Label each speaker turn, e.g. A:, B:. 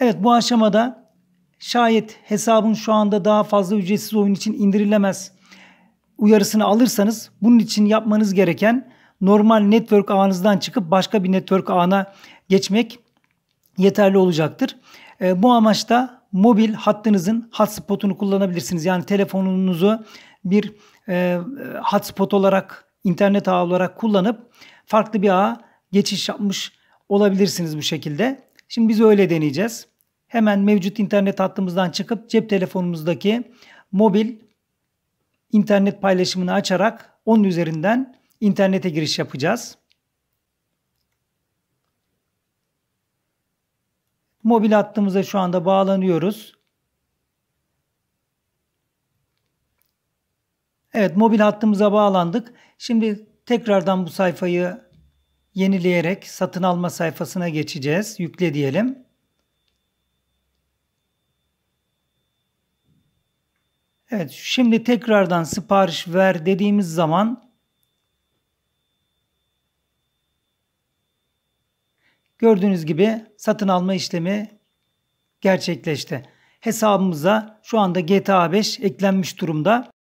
A: Evet bu aşamada şayet hesabın şu anda daha fazla ücretsiz oyun için indirilemez uyarısını alırsanız bunun için yapmanız gereken normal network ağınızdan çıkıp başka bir network ağına geçmek yeterli olacaktır. E, bu amaçta mobil hattınızın hotspot'unu kullanabilirsiniz. Yani telefonunuzu bir e, hotspot olarak internet ağı olarak kullanıp farklı bir ağa geçiş yapmış olabilirsiniz bu şekilde. Şimdi biz öyle deneyeceğiz. Hemen mevcut internet hattımızdan çıkıp cep telefonumuzdaki mobil internet paylaşımını açarak onun üzerinden internete giriş yapacağız. Mobil hattımıza şu anda bağlanıyoruz. Evet mobil hattımıza bağlandık. Şimdi tekrardan bu sayfayı yenileyerek satın alma sayfasına geçeceğiz. Yükle diyelim. Evet şimdi tekrardan sipariş ver dediğimiz zaman gördüğünüz gibi satın alma işlemi gerçekleşti. Hesabımıza şu anda GTA 5 eklenmiş durumda.